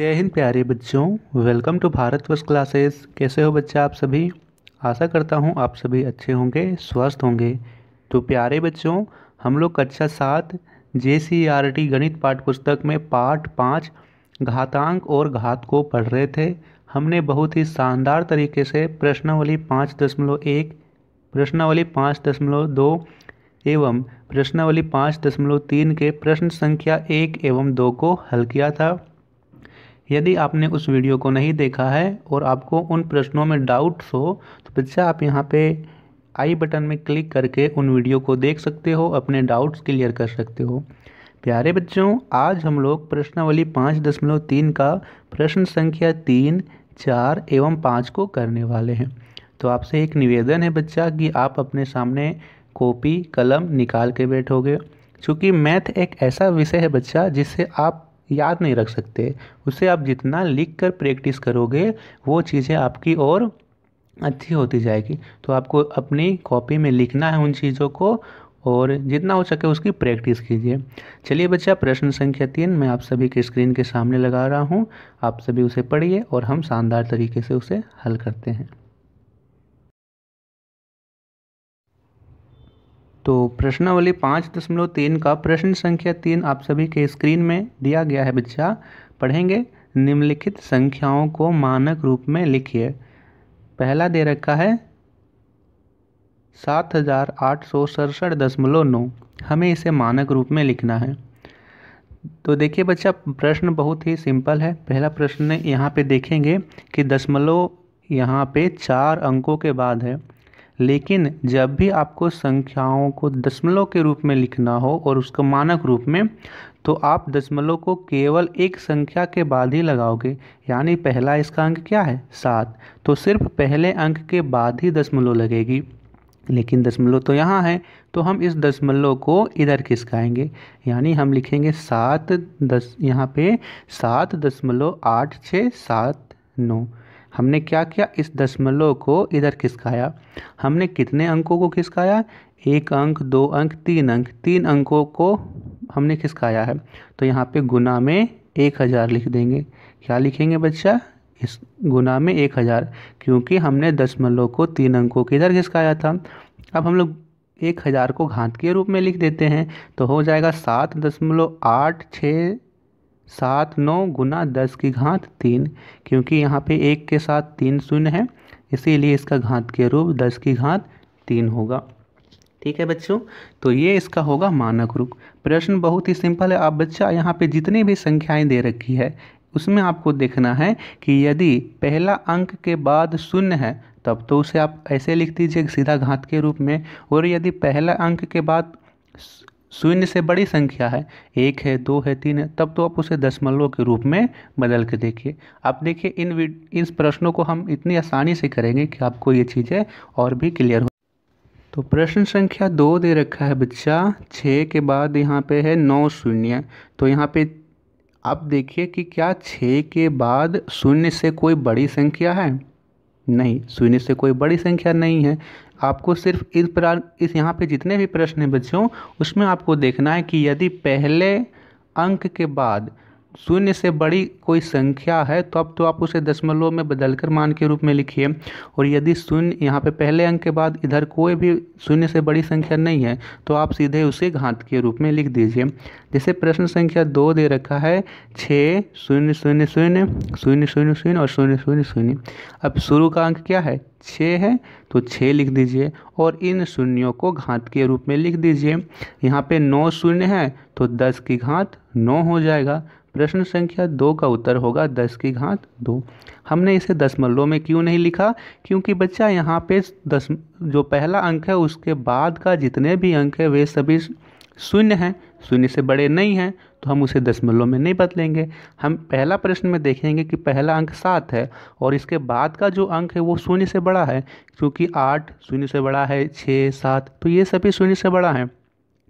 जय हिंद प्यारे बच्चों वेलकम टू भारत वर्ष क्लासेस कैसे हो बच्चा आप सभी आशा करता हूँ आप सभी अच्छे होंगे स्वस्थ होंगे तो प्यारे बच्चों हम लोग कक्षा सात जे सी आर टी गणित पाठ पुस्तक में पाठ पाँच घातांक और घात को पढ़ रहे थे हमने बहुत ही शानदार तरीके से प्रश्नावली पाँच दशमलव एक प्रश्नावली पाँच दशमलव दो एवं प्रश्नावली पाँच दशमलव तीन के प्रश्न संख्या एक एवं दो को हल किया था यदि आपने उस वीडियो को नहीं देखा है और आपको उन प्रश्नों में डाउट्स हो तो बच्चा आप यहाँ पे आई बटन में क्लिक करके उन वीडियो को देख सकते हो अपने डाउट्स क्लियर कर सकते हो प्यारे बच्चों आज हम लोग प्रश्नावली पाँच दशमलव तीन का प्रश्न संख्या तीन चार एवं पाँच को करने वाले हैं तो आपसे एक निवेदन है बच्चा कि आप अपने सामने कॉपी कलम निकाल के बैठोगे चूँकि मैथ एक ऐसा विषय है बच्चा जिससे आप याद नहीं रख सकते उसे आप जितना लिख कर प्रैक्टिस करोगे वो चीज़ें आपकी और अच्छी होती जाएगी तो आपको अपनी कॉपी में लिखना है उन चीज़ों को और जितना हो सके उसकी प्रैक्टिस कीजिए चलिए बच्चा प्रश्न संख्या तीन मैं आप सभी के स्क्रीन के सामने लगा रहा हूँ आप सभी उसे पढ़िए और हम शानदार तरीके से उसे हल करते हैं तो प्रश्नावली पाँच दशमलव तीन का प्रश्न संख्या तीन आप सभी के स्क्रीन में दिया गया है बच्चा पढ़ेंगे निम्नलिखित संख्याओं को मानक रूप में लिखिए पहला दे रखा है सात हज़ार आठ सौ सड़सठ दशमलव नौ हमें इसे मानक रूप में लिखना है तो देखिए बच्चा प्रश्न बहुत ही सिंपल है पहला प्रश्न यहाँ पे देखेंगे कि दशमलव यहाँ पे चार अंकों के बाद है लेकिन जब भी आपको संख्याओं को दशमलव के रूप में लिखना हो और उसको मानक रूप में तो आप दशमलव को केवल एक संख्या के बाद ही लगाओगे यानी पहला इसका अंक क्या है सात तो सिर्फ पहले अंक के बाद ही दशमलव लगेगी लेकिन दशमलव तो यहाँ है तो हम इस दशमलव को इधर खिसकाएंगे यानी हम लिखेंगे सात दस यहाँ पे सात दशमलव आठ छः सात नौ हमने क्या किया इस दशमलव को इधर खिसकाया हमने कितने अंकों को खिसकाया एक अंक दो अंक तीन अंक तीन अंकों को हमने खिसकाया है तो यहाँ पे गुना में एक हज़ार लिख देंगे क्या लिखेंगे बच्चा इस गुना में एक हज़ार क्योंकि हमने दशमलव को तीन अंकों के इधर खिसकाया था अब हम लोग एक हज़ार को घात के रूप में लिख देते हैं तो हो जाएगा सात दशमलव आठ छः सात नौ गुना दस की घात तीन क्योंकि यहाँ पे एक के साथ तीन शून्य है इसीलिए इसका घात के रूप दस की घात तीन होगा ठीक है बच्चों तो ये इसका होगा मानक रूप प्रश्न बहुत ही सिंपल है आप बच्चा यहाँ पे जितनी भी संख्याएं दे रखी है उसमें आपको देखना है कि यदि पहला अंक के बाद शून्य है तब तो उसे आप ऐसे लिख दीजिए सीधा घात के रूप में और यदि पहला अंक के बाद शून्य से बड़ी संख्या है एक है दो है तीन है तब तो आप उसे दशमलव के रूप में बदल के देखिए आप देखिए इन इन प्रश्नों को हम इतनी आसानी से करेंगे कि आपको ये चीज़ें और भी क्लियर हो तो प्रश्न संख्या दो दे रखा है बच्चा छः के बाद यहाँ पे है नौ शून्य तो यहाँ पे आप देखिए कि क्या छः के बाद शून्य से कोई बड़ी संख्या है नहीं शून्य से कोई बड़ी संख्या नहीं है आपको सिर्फ इस प्रकार इस यहाँ पे जितने भी प्रश्न हैं बच्चों उसमें आपको देखना है कि यदि पहले अंक के बाद शून्य से बड़ी कोई संख्या है तो अब तो आप उसे दशमलव में बदलकर मान के रूप में लिखिए और यदि शून्य यहाँ पे पहले अंक के बाद इधर कोई भी शून्य से बड़ी संख्या नहीं है तो आप सीधे उसे घात के रूप में लिख दीजिए जैसे प्रश्न संख्या दो दे रखा है छः शून्य शून्य शून्य शून्य शून्य शून्य और शून्य शून्य शून्य अब शुरू का अंक क्या है छः है तो छः लिख दीजिए और इन शून्यों को घात के रूप में लिख दीजिए यहाँ पे नौ शून्य है तो दस की घात नौ हो जाएगा प्रश्न संख्या दो का उत्तर होगा दस की घात दो हमने इसे दशमलव में क्यों नहीं लिखा क्योंकि बच्चा यहाँ पे दस जो पहला अंक है उसके बाद का जितने भी अंक है वे सभी शून्य हैं शून्य से बड़े नहीं हैं तो हम उसे दशमलव में नहीं बदलेंगे हम पहला प्रश्न में देखेंगे कि पहला अंक सात है और इसके बाद का जो अंक है वो शून्य से बड़ा है क्योंकि आठ शून्य से बड़ा है छः सात तो ये सभी शून्य से बड़ा है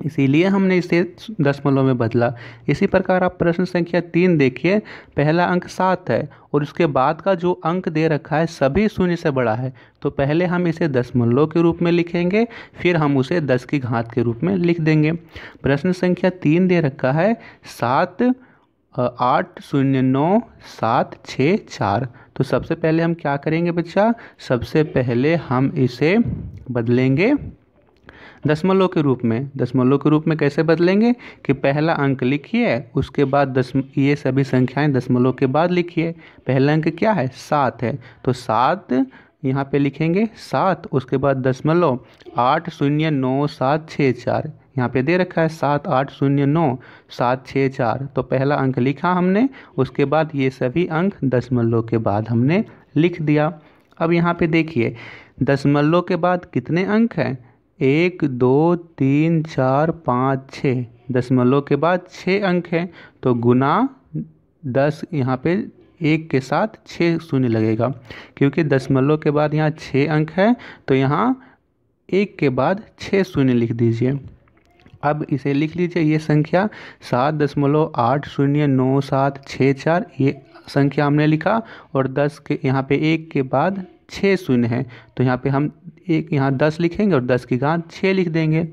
इसीलिए हमने इसे दशमलव में बदला इसी प्रकार आप प्रश्न संख्या तीन देखिए पहला अंक सात है और उसके बाद का जो अंक दे रखा है सभी शून्य से बड़ा है तो पहले हम इसे दशमलव के रूप में लिखेंगे फिर हम उसे दस की घात के रूप में लिख देंगे प्रश्न संख्या तीन दे रखा है सात आठ शून्य नौ सात छः चार तो सबसे पहले हम क्या करेंगे बच्चा सबसे पहले हम इसे बदलेंगे दशमलव के रूप में दशमलव के रूप में कैसे बदलेंगे कि पहला अंक लिखिए उसके बाद दस ये सभी संख्याएं दशमलव के बाद लिखिए पहला अंक क्या है सात है तो सात यहाँ पे लिखेंगे सात उसके बाद दशमलव आठ शून्य नौ सात छः चार यहाँ पे दे रखा है सात आठ शून्य नौ सात छः चार तो पहला अंक लिखा हमने उसके बाद ये सभी अंक दशमलव के बाद हमने लिख दिया अब यहाँ पे देखिए दशमलव के बाद कितने अंक हैं एक दो तीन चार पाँच छः दशमलव के बाद छः अंक हैं तो गुना दस यहाँ पे एक के साथ छः शून्य लगेगा क्योंकि दशमलव के बाद यहाँ छः अंक है तो यहाँ एक के बाद छः शून्य लिख दीजिए अब इसे लिख लीजिए ये संख्या सात दशमलव आठ शून्य नौ सात छः चार ये संख्या हमने लिखा और दस के यहाँ पे एक के बाद छः शून्य है तो यहाँ पे हम एक यहाँ दस लिखेंगे और दस की घात छः लिख देंगे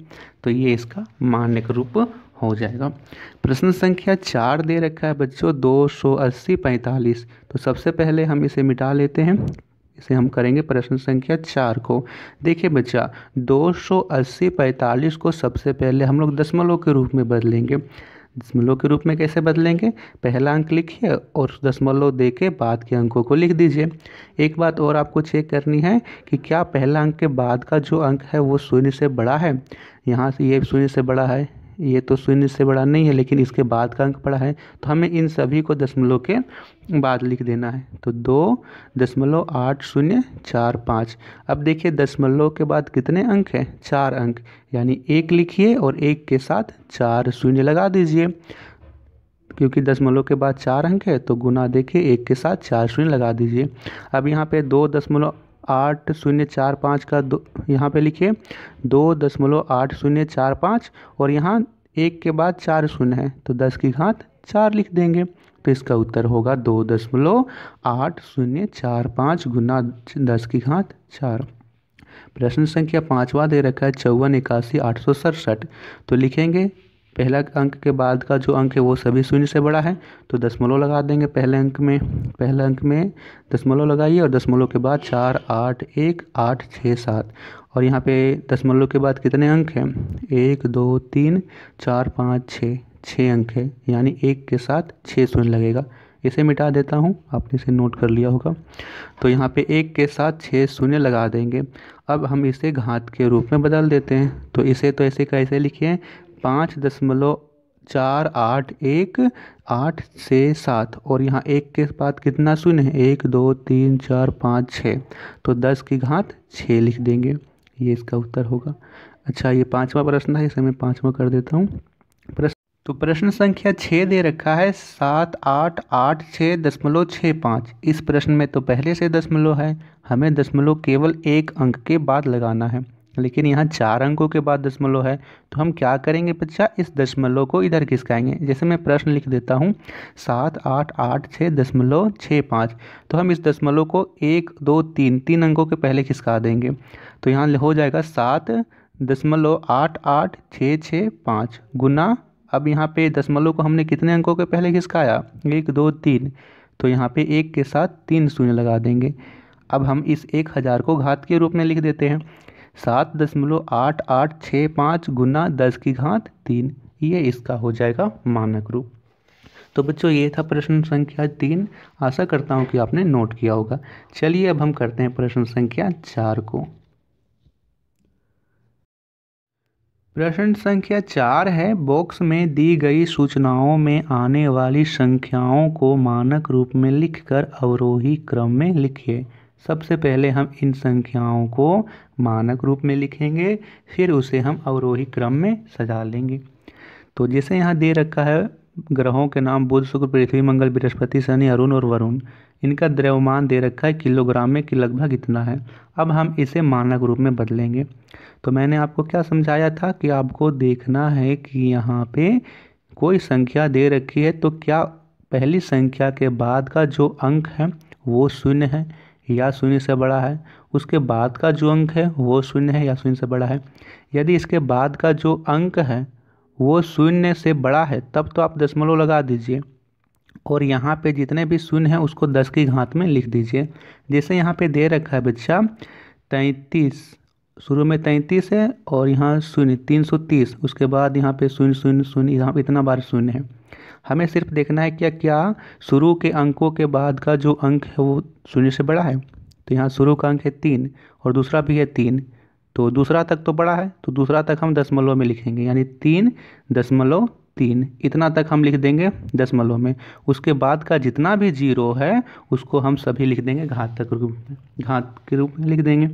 तो ये इसका मानक रूप हो जाएगा प्रश्न संख्या चार दे रखा है बच्चों दो सौ अस्सी पैंतालीस तो सबसे पहले हम इसे मिटा लेते हैं इसे हम करेंगे प्रश्न संख्या चार को देखिए बच्चा दो सौ अस्सी पैंतालीस को सबसे पहले हम लोग दशमलव के रूप में बदलेंगे दशमलव के रूप में कैसे बदलेंगे पहला अंक लिखिए और दशमलव दे के बाद के अंकों को लिख दीजिए एक बात और आपको चेक करनी है कि क्या पहला अंक के बाद का जो अंक है वो शून्य से बड़ा है यहाँ से ये शून्य से बड़ा है ये तो शून्य से बड़ा नहीं है लेकिन इसके बाद का अंक पड़ा है तो हमें इन सभी को दशमलव के बाद लिख देना है तो दो दशमलव आठ शून्य चार पाँच अब देखिए दशमलव के बाद कितने अंक हैं चार अंक यानी एक लिखिए और एक के साथ चार शून्य लगा दीजिए क्योंकि दशमलव के बाद चार अंक है तो गुना देखिए एक के साथ चार शून्य लगा दीजिए अब यहाँ पे दो दशमलव आठ शून्य चार पाँच का दो यहाँ पे लिखिए दो दशमलव आठ शून्य चार पाँच और यहाँ एक के बाद चार शून्य है तो दस की घात चार लिख देंगे तो इसका उत्तर होगा दो दशमलव आठ शून्य चार पाँच गुना दस की घात चार प्रश्न संख्या पाँचवा दे रखा है चौवन इक्यासी आठ सौ सड़सठ तो लिखेंगे पहला अंक के बाद का जो अंक है वो सभी शून्य से बड़ा है तो दसमलव लगा देंगे पहले अंक में पहले अंक में दसमलव लगाइए और दसमलव के बाद चार आठ एक आठ छः सात और यहाँ पे दसमलव के बाद कितने अंक हैं एक दो तीन चार पाँच छः छः अंक है यानी एक के साथ छः शून्य लगेगा इसे मिटा देता हूँ आपने इसे नोट कर लिया होगा तो यहाँ पे एक के साथ छः शून्य लगा देंगे अब हम इसे घात के रूप में बदल देते हैं तो इसे तो ऐसे कैसे लिखिए पाँच दशमलव चार आठ एक आठ छः सात और यहाँ एक के बाद कितना शून्य है एक दो तीन चार पाँच छः तो दस की घात छः लिख देंगे ये इसका उत्तर होगा अच्छा ये पाँचवा प्रश्न है इसे मैं पाँचवा कर देता हूँ प्रश्न तो प्रश्न संख्या छः दे रखा है सात आठ आठ छः दशमलव छः पाँच इस प्रश्न में तो पहले से दशमलव है हमें दशमलव केवल एक अंक के बाद लगाना है लेकिन यहाँ चार अंकों के बाद दशमलव है तो हम क्या करेंगे बच्चा इस दशमलव को इधर खिसकाएंगे जैसे मैं प्रश्न लिख देता हूँ सात आठ आठ छः दशमलव छः पाँच तो हम इस दशमलव को एक दो तीन तीन अंकों के पहले खिसका देंगे तो यहाँ हो जाएगा सात दशमलव आठ आठ छः छः पाँच गुना अब यहाँ पे दशमलव को हमने कितने अंकों के पहले खिसकाया एक दो तीन तो यहाँ पे एक के साथ तीन शून्य लगा देंगे अब हम इस एक हज़ार को घात के रूप में लिख देते हैं सात दशमलव आठ आठ छः पाँच गुना दस की घात तीन ये इसका हो जाएगा मानक रूप तो बच्चों ये था प्रश्न संख्या तीन आशा करता हूँ कि आपने नोट किया होगा चलिए अब हम करते हैं प्रश्न संख्या चार को प्रश्न संख्या चार है बॉक्स में दी गई सूचनाओं में आने वाली संख्याओं को मानक रूप में लिखकर अवरोही क्रम में लिखिए सबसे पहले हम इन संख्याओं को मानक रूप में लिखेंगे फिर उसे हम अवरोही क्रम में सजा लेंगे तो जैसे यहाँ दे रखा है ग्रहों के नाम बुध शुक्र पृथ्वी मंगल बृहस्पति शनि अरुण और वरुण इनका द्रव्यमान दे रखा है किलोग्राम में कि लगभग इतना है अब हम इसे मानक रूप में बदलेंगे तो मैंने आपको क्या समझाया था कि आपको देखना है कि यहाँ पे कोई संख्या दे रखी है तो क्या पहली संख्या के बाद का जो अंक है वो शून्य है या शून्य से बड़ा है उसके बाद का जो अंक है वो शून्य है या शून्य से बड़ा है यदि इसके बाद का जो अंक है वो शून्य से बड़ा है तब तो आप दशमलव लगा दीजिए और यहाँ पे जितने भी शून्य हैं उसको दस की घात में लिख दीजिए जैसे यहाँ पे दे रखा है बच्चा तैंतीस शुरू में तैंतीस है और यहाँ शून्य तीन सौ तीस उसके बाद यहाँ पे शून्य शून्य शून्य यहाँ इतना बार शून्य है हमें सिर्फ देखना है क्या क्या शुरू के अंकों के बाद का जो अंक है वो शून्य से बड़ा है तो यहाँ शुरू का अंक है तीन और दूसरा भी है तीन तो दूसरा तक तो बड़ा है तो दूसरा तक हम दसमलव में लिखेंगे यानी तीन दसमलव तीन इतना तक हम लिख देंगे दसमलव में उसके बाद का जितना भी जीरो है उसको हम सभी लिख देंगे घात तक रूप में घात के रूप में लिख देंगे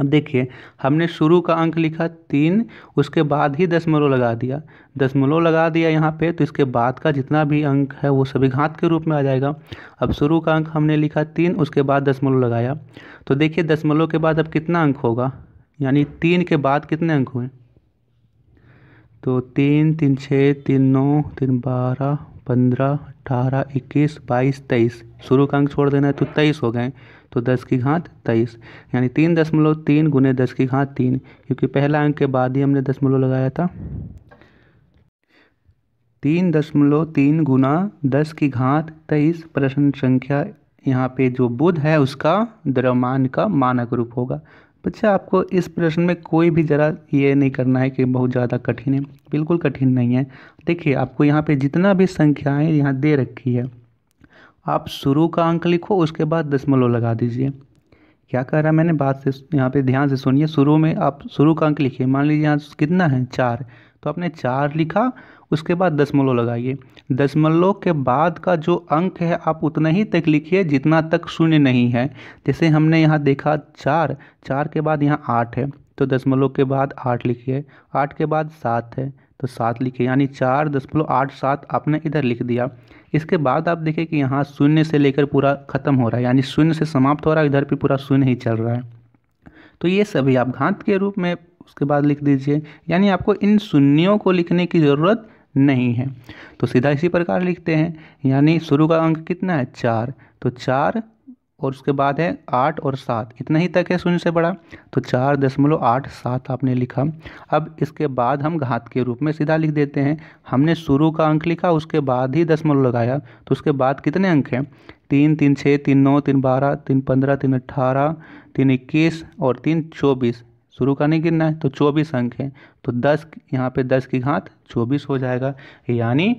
अब देखिए हमने शुरू का अंक लिखा तीन उसके बाद ही दशमलव लगा दिया दशमलव लगा दिया यहाँ पे तो इसके बाद का जितना भी अंक है वो सभी घात के रूप में आ जाएगा अब शुरू का अंक हमने लिखा तीन उसके बाद दशमलव लगाया तो देखिए दशमलव के बाद अब कितना अंक होगा यानी तीन के बाद कितने अंक हुए तो तीन तीन छः तीन नौ तीन बारह पंद्रह अठारह इक्कीस बाईस तेईस शुरू का अंक छोड़ देना है तो तेईस हो गए तो दस की घात तेईस यानी तीन दशमलव तीन गुने दस की घात तीन क्योंकि पहला अंक के बाद ही हमने दशमलव लगाया था तीन दशमलव तीन गुना दस की घात तेईस प्रश्न संख्या यहाँ पे जो बुध है उसका द्रव्यमान का मानक रूप होगा बच्चा आपको इस प्रश्न में कोई भी ज़रा ये नहीं करना है कि बहुत ज़्यादा कठिन है बिल्कुल कठिन नहीं है देखिए आपको यहाँ पे जितना भी संख्याएं यहाँ दे रखी है आप शुरू का अंक लिखो उसके बाद दशमलव लगा दीजिए क्या कह रहा मैंने बात से यहाँ पे ध्यान से सुनिए शुरू में आप शुरू का अंक लिखिए मान लीजिए यहाँ कितना है चार तो आपने चार लिखा उसके बाद दशमलव लगाइए दशमलव के बाद का जो अंक है आप उतना ही तक लिखिए जितना तक शून्य नहीं है जैसे हमने यहाँ देखा चार चार के बाद यहाँ आठ है तो दशमलव के बाद आठ लिखिए आठ के बाद सात है तो सात लिखिए यानी चार दशमलव आठ सात आपने इधर लिख दिया इसके बाद आप देखें कि यहाँ शून्य से लेकर पूरा ख़त्म हो रहा है यानी शून्य से समाप्त हो रहा है इधर भी पूरा शून्य ही चल रहा है तो ये सभी आप घात के रूप में उसके बाद लिख दीजिए यानी आपको इन शून्यों को लिखने की ज़रूरत नहीं है तो सीधा इसी प्रकार लिखते हैं यानी शुरू का अंक कितना है चार तो चार और उसके बाद है आठ और सात इतना ही तक है शून्य से बड़ा तो चार दशमलव आठ सात आपने लिखा अब इसके बाद हम घात के रूप में सीधा लिख देते हैं हमने शुरू का अंक लिखा उसके बाद ही दशमलव लगाया तो उसके बाद कितने अंक हैं तीन तीन छः तीन नौ तीन बारह तीन पंद्रह तीन अट्ठारह तीन इक्कीस और तीन चौबीस शुरू का नहीं गिनना है तो चौबीस अंक है तो दस यहाँ पे दस की घात चौबीस हो जाएगा यानी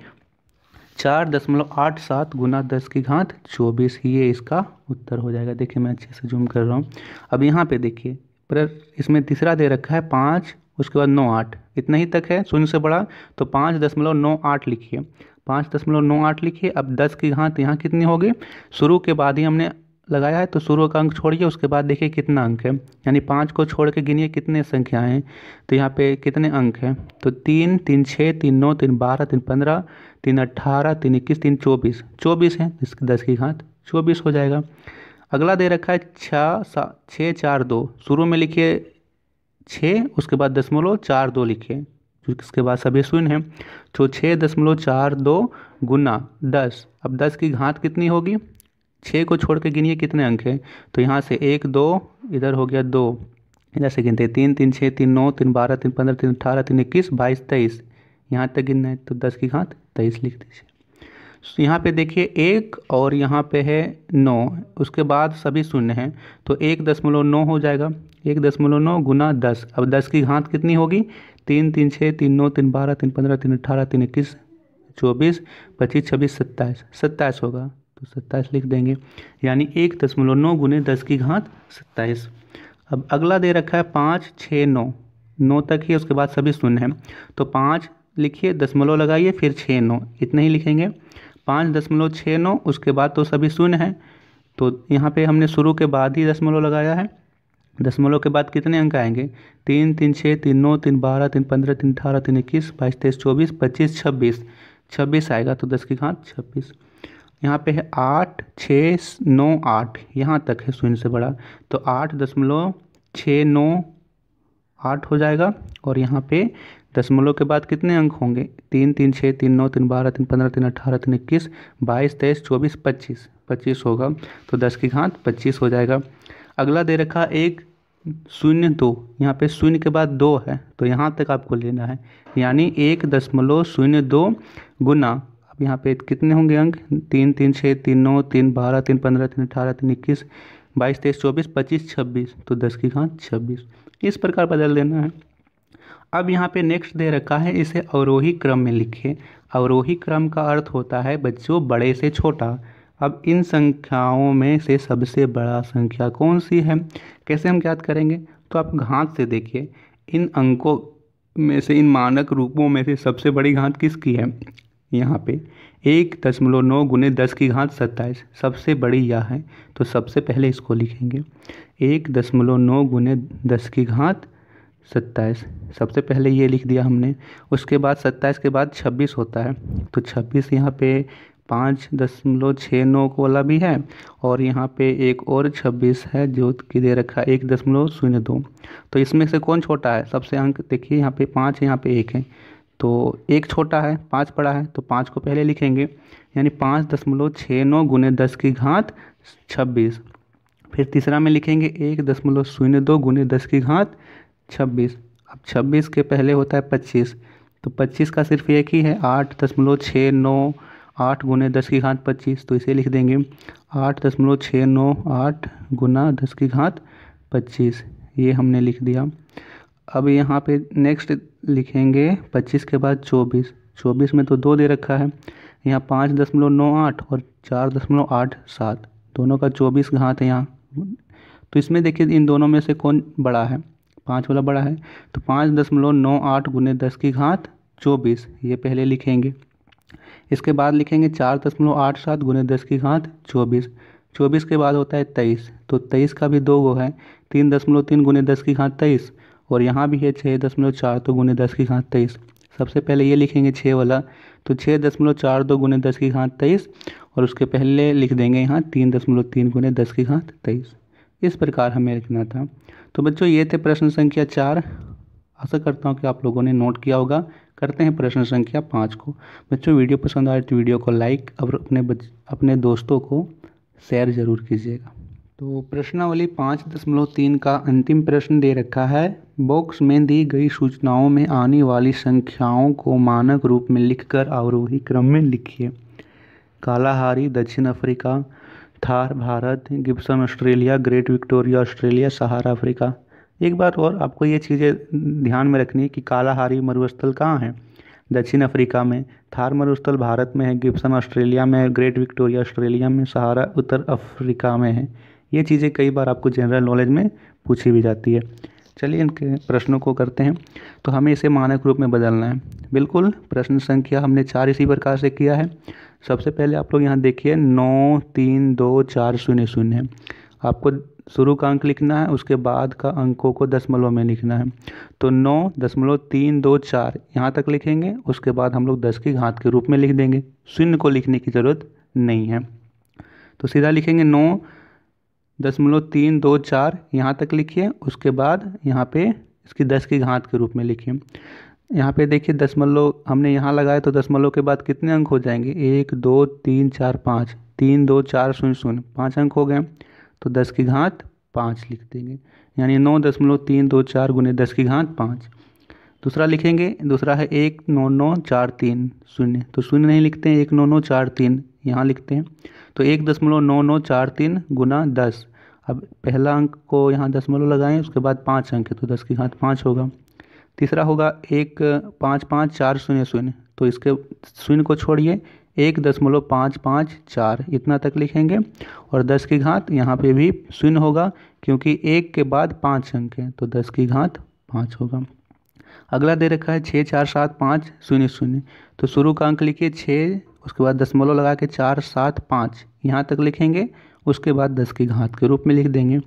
चार दशमलव आठ सात गुना दस की घात चौबीस ये इसका उत्तर हो जाएगा देखिए मैं अच्छे से जूम कर रहा हूँ अब यहाँ पे देखिए पर इसमें तीसरा दे रखा है पाँच उसके बाद नौ आठ इतना ही तक है शून्य से बड़ा तो पाँच दशमलव नौ आठ लिखिए पाँच दशमलव नौ आठ लिखिए अब दस की घात यहाँ कितनी होगी शुरू के बाद ही हमने लगाया है तो शुरू का अंक छोड़िए उसके बाद देखिए कितना अंक है यानी पाँच को छोड़ के गिनिए कितने संख्याएँ हैं तो यहाँ पे कितने अंक हैं तो तीन तीन छः तीन नौ तीन बारह तीन पंद्रह तीन अट्ठारह तीन इक्कीस तीन चौबीस चौबीस हैं इसके दस की घात चौबीस हो जाएगा अगला दे रखा है छः सा छः चार दो शुरू में लिखिए छः उसके बाद दशमलव चार दो लिखिए इसके बाद सभी शून्य हैं तो छः दशमलव चार दो गुना दस अब दस की घात कितनी होगी छः को छोड़ के गिनिए कितने अंक हैं तो यहाँ से एक दो इधर हो गया दो इधर से गिनते तीन तीन छः तीन नौ तीन बारह तीन पंद्रह तीन अठारह तीन इक्कीस बाईस तेईस यहाँ तक गिनना है तो दस की घात तेईस लिख दीजिए तो यहाँ पे देखिए एक और यहाँ पे है नौ उसके बाद सभी शून्य हैं तो एक दशमलव नौ हो जाएगा एक दशमलव नौ गुना दस अब दस की घात कितनी होगी तीन तीन छः तीन नौ तीन बारह तीन पंद्रह तीन अठारह तीन इक्कीस चौबीस पच्चीस छब्बीस सत्ताईस सत्ताईस होगा तो सत्ताईस लिख देंगे यानी एक दशमलव नौ गुने दस की घात सत्ताईस अब अगला दे रखा है पाँच छः नौ नौ तक ही उसके बाद सभी शून्य हैं तो पाँच लिखिए दशमलव लगाइए फिर छः नौ इतने ही लिखेंगे पाँच दशमलव छः नौ उसके बाद तो सभी शून्य हैं तो यहाँ पे हमने शुरू के बाद ही दशमलव लगाया है दशमलव के बाद कितने अंक आएंगे तीन तीन छः तीन नौ तीन बारह तीन पंद्रह तीन अठारह तीन इक्कीस बाईस तेईस चौबीस पच्चीस छब्बीस छब्बीस आएगा तो दस की घात छब्बीस यहाँ पे है आठ छः नौ आठ यहाँ तक है शून्य से बड़ा तो आठ दशमलव छः नौ आठ हो जाएगा और यहाँ पे दशमलव के बाद कितने अंक होंगे तीन तीन छः तीन नौ तीन बारह तीन पंद्रह तीन अठारह तीन इक्कीस बाईस तेईस चौबीस पच्चीस पच्चीस होगा तो दस की घात पच्चीस हो जाएगा अगला दे रखा एक शून्य दो यहाँ पे शून्य के बाद दो है तो यहाँ तक आपको लेना है यानी एक दशमलव शून्य दो गुना अब यहाँ पे कितने होंगे अंक तीन तीन छः तीन नौ तीन बारह तीन पंद्रह तीन अठारह तीन इक्कीस बाईस तेईस चौबीस पच्चीस छब्बीस तो दस की घात छब्बीस इस प्रकार बदल देना है अब यहाँ पे नेक्स्ट दे रखा है इसे अवरोही क्रम में लिखे अवरोही क्रम का अर्थ होता है बच्चों बड़े से छोटा अब इन संख्याओं में से सबसे बड़ा संख्या कौन सी है कैसे हम याद करेंगे तो आप घात से देखिए इन अंकों में से इन मानक रूपों में से सबसे बड़ी घात किसकी है यहाँ पे एक दशमलव नौ गुने दस की घात सत्ताईस सबसे बड़ी यह है तो सबसे पहले इसको लिखेंगे एक दशमलव नौ गुने दस की घात सत्ताईस सबसे पहले ये लिख दिया हमने उसके बाद सत्ताईस के बाद छब्बीस होता है तो छब्बीस यहाँ पे पाँच दशमलव छः नौ वाला भी है और यहाँ पे एक और छब्बीस है जो कि दे रखा है एक दशमलव शून्य दो तो इसमें से कौन छोटा है सबसे अंक देखिए यहाँ पे पाँच यहाँ पे एक है तो एक छोटा है पाँच बड़ा है तो पाँच को पहले लिखेंगे यानी पाँच दशमलव छः नौ गुने दस की घात छब्बीस फिर तीसरा में लिखेंगे एक दशमलव शून्य दो गुने दस की घात छब्बीस अब छब्बीस के पहले होता है पच्चीस तो पच्चीस का सिर्फ एक ही है आठ दशमलव छः नौ आठ गुने दस की घात पच्चीस तो इसे लिख देंगे आठ दशमलव छः नौ आठ गुना दस की घात पच्चीस ये हमने लिख दिया अब यहाँ पे नेक्स्ट लिखेंगे पच्चीस के बाद चौबीस चौबीस में तो दो दे रखा है यहाँ पाँच दशमलव नौ आठ और चार दशमलव आठ सात दोनों का चौबीस घात है यहाँ तो इसमें देखिए इन दोनों में से कौन बड़ा है पाँच वाला बड़ा है तो पाँच दशमलव नौ आठ गुने दस की घात चौबीस ये पहले लिखेंगे इसके बाद लिखेंगे चार दशमलव आठ सात गुने दस की घात चौबीस चौबीस के बाद होता है तेईस तो तेईस का भी दो गो है तीन दशमलव तीन गुने दस की घात तेईस और यहाँ भी है छः दशमलव चार दो गुने दस की घात तेईस सबसे पहले ये लिखेंगे छः वाला तो छः दशमलव चार दो गुने दस की घात तेईस और उसके पहले लिख देंगे यहाँ तीन दशमलव तीन गुने दस की घात तेईस इस प्रकार हमें लिखना था तो बच्चों ये थे प्रश्न संख्या चार आशा करता हूँ कि आप लोगों ने नोट किया होगा करते हैं प्रश्न संख्या पाँच को बच्चों वीडियो पसंद आए तो वीडियो को लाइक और अपने बच अपने दोस्तों को शेयर ज़रूर कीजिएगा तो प्रश्नावली पाँच दशमलव तीन का अंतिम प्रश्न दे रखा है बॉक्स में दी गई सूचनाओं में आने वाली संख्याओं को मानक रूप में लिखकर आरोही क्रम में लिखिए कालाहारी दक्षिण Africa Thar Bharat Gibson Australia Great Victoria Australia Sahara Africa एक बात और आपको ये चीज़ें ध्यान में रखनी है कि कालाहारी मरुस्थल कहाँ है दक्षिण अफ्रीका में थार मरुस्थल भारत में है गिब्सन ऑस्ट्रेलिया में ग्रेट विक्टोरिया ऑस्ट्रेलिया में सहारा उत्तर अफ्रीका में है ये चीज़ें कई बार आपको जनरल नॉलेज में पूछी भी जाती है चलिए इनके प्रश्नों को करते हैं तो हमें इसे मानक रूप में बदलना है बिल्कुल प्रश्न संख्या हमने चार इसी प्रकार से किया है सबसे पहले आप लोग यहाँ देखिए नौ तीन दो चार शून्य शून्य आपको शुरू का अंक लिखना है उसके बाद का अंकों को दशमलव में लिखना है तो नौ दशमलव तीन दो चार यहाँ तक लिखेंगे उसके बाद हम लोग दस की घात के रूप में लिख देंगे शून्य को लिखने की ज़रूरत नहीं है तो सीधा लिखेंगे नौ दशमलव तीन दो चार यहाँ तक लिखिए उसके बाद यहाँ पे इसकी दस की घात के रूप में लिखिए यहाँ पे देखिए दशमलव हमने यहाँ लगाया तो दशमलव के बाद कितने अंक हो जाएंगे एक दो तीन चार पाँच तीन दो चार शून्य शून्य पाँच अंक हो गए तो दस की घात पाँच लिख देंगे यानी नौ दशमलव तीन दो चार गुने दस की घात पाँच दूसरा लिखेंगे दूसरा है एक नौ नौ चार तीन शून्य तो शून्य नहीं लिखते हैं एक नौ नौ चार तीन यहाँ लिखते हैं तो एक दशमलव नौ नौ चार तीन गुना दस अब पहला अंक को यहाँ दशमलव लगाएं उसके बाद पाँच अंक है तो दस की घात पाँच होगा तीसरा होगा एक पाँच पाँच चार शून्य शून्य तो इसके शून्य को छोड़िए एक दशमलव पाँच पाँच चार इतना तक लिखेंगे और दस की घात यहाँ पे भी शून्य होगा क्योंकि एक के बाद पाँच अंक हैं तो दस की घात पाँच होगा अगला दे रखा है छः चार सात पाँच शून्य शून्य तो शुरू का अंक लिखिए छः उसके बाद दशमलव लगा के चार सात पाँच यहाँ तक लिखेंगे उसके बाद दस की घात के रूप में लिख देंगे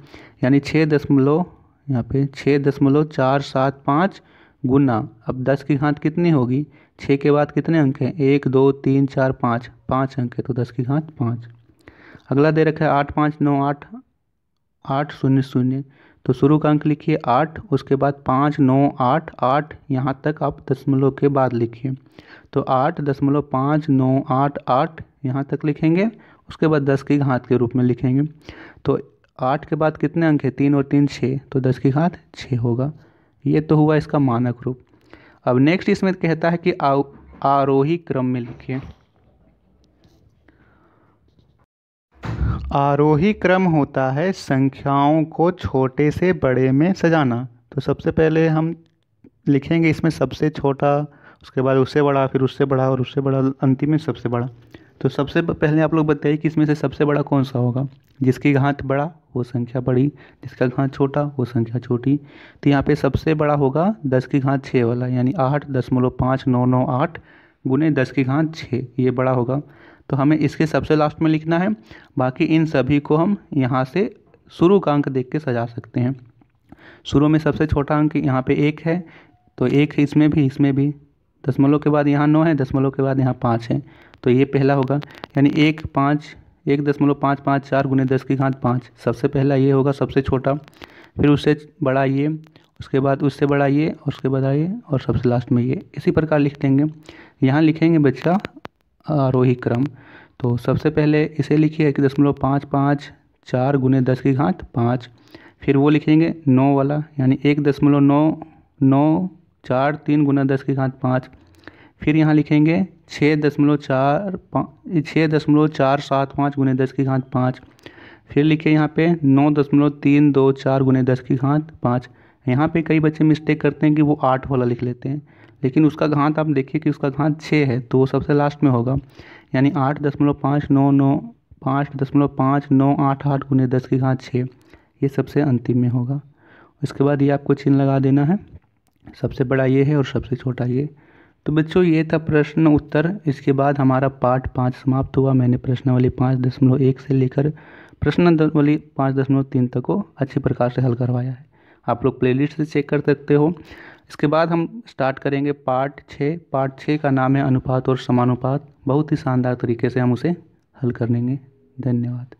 यानी छः दशमलव यहाँ पे छः दशमलव चार सात पाँच गुना अब दस की घात कितनी होगी छः के बाद कितने अंक हैं एक दो तीन चार पाँच पाँच अंक है तो दस की घात पाँच अगला दे रखा है आठ पाँच नौ आठ आठ शून्य शून्य तो शुरू का अंक लिखिए आठ उसके बाद पाँच नौ आठ आठ यहाँ तक आप दशमलव के बाद लिखिए तो आठ दशमलव पाँच नौ आठ आठ यहाँ तक लिखेंगे उसके बाद दस की घात के रूप में लिखेंगे तो आठ के बाद कितने अंक है तीन और तीन छः तो दस की घात छः होगा ये तो हुआ इसका मानक रूप अब नेक्स्ट इसमें कहता है कि आरोही क्रम में लिखिए आरोही क्रम होता है संख्याओं को छोटे से बड़े में सजाना तो सबसे पहले हम लिखेंगे इसमें सबसे छोटा उसके बाद उससे बड़ा फिर उससे बड़ा और उससे बड़ा अंतिम में सबसे बड़ा तो सबसे पहले आप लोग बताइए कि इसमें से सबसे बड़ा कौन सा होगा जिसकी घात बड़ा वो संख्या बड़ी जिसका घात छोटा वो संख्या छोटी तो यहाँ पे सबसे बड़ा होगा दस की घात छः वाला यानी आठ दशमलव पाँच नौ नौ आठ गुने दस की घात छः ये बड़ा होगा तो हमें इसके सबसे लास्ट में लिखना है बाकी इन सभी को हम यहाँ से शुरू का अंक देख के सजा सकते हैं शुरू में सबसे छोटा अंक यहाँ पे एक है तो एक है इसमें भी इसमें भी दसमलव के बाद यहाँ नौ है दसमलव के बाद यहाँ पाँच है तो ये पहला होगा यानी एक पाँच एक दसमलव पाँच पाँच चार गुने दस की घात पाँच सबसे पहला ये होगा सबसे छोटा फिर उससे बड़ा ये उसके बाद उससे बड़ा ये और उसके बाद आइए और सबसे लास्ट में ये इसी प्रकार लिख देंगे यहाँ लिखेंगे बच्चा आरोही क्रम तो सबसे पहले इसे लिखिए एक दशमलव पाँच पाँच चार गुने दस की घात पाँच फिर वो लिखेंगे नौ वाला यानी एक दशमलव नौ नौ चार तीन गुना दस की घात पाँच फिर यहाँ लिखेंगे छः दशमलव चार पाँच छः दशमलव चार सात पाँच गुने दस की घात पाँच फिर लिखिए यहाँ पे नौ दशमलव तीन दो चार गुने दस की घात पाँच यहाँ पे कई बच्चे मिस्टेक करते हैं कि वो आठ वाला लिख लेते हैं लेकिन उसका घात आप देखिए कि उसका घात छः है तो वो सबसे लास्ट में होगा यानी आठ दशमलव पाँच नौ नौ पाँच दशमलव पाँच नौ आठ आठ गुने दस की घात छः ये सबसे अंतिम में होगा इसके बाद ये आपको चिन्ह लगा देना है सबसे बड़ा ये है और सबसे छोटा ये तो बच्चों ये था प्रश्न उत्तर इसके बाद हमारा पाठ पाँच समाप्त हुआ मैंने प्रश्नवली पाँच दशमलव एक से लेकर वाली पाँच दशमलव तीन तक को अच्छे प्रकार से हल करवाया है आप लोग प्लेलिस्ट से चेक कर सकते हो इसके बाद हम स्टार्ट करेंगे पार्ट छः पार्ट छः का नाम है अनुपात और समानुपात बहुत ही शानदार तरीके से हम उसे हल कर लेंगे धन्यवाद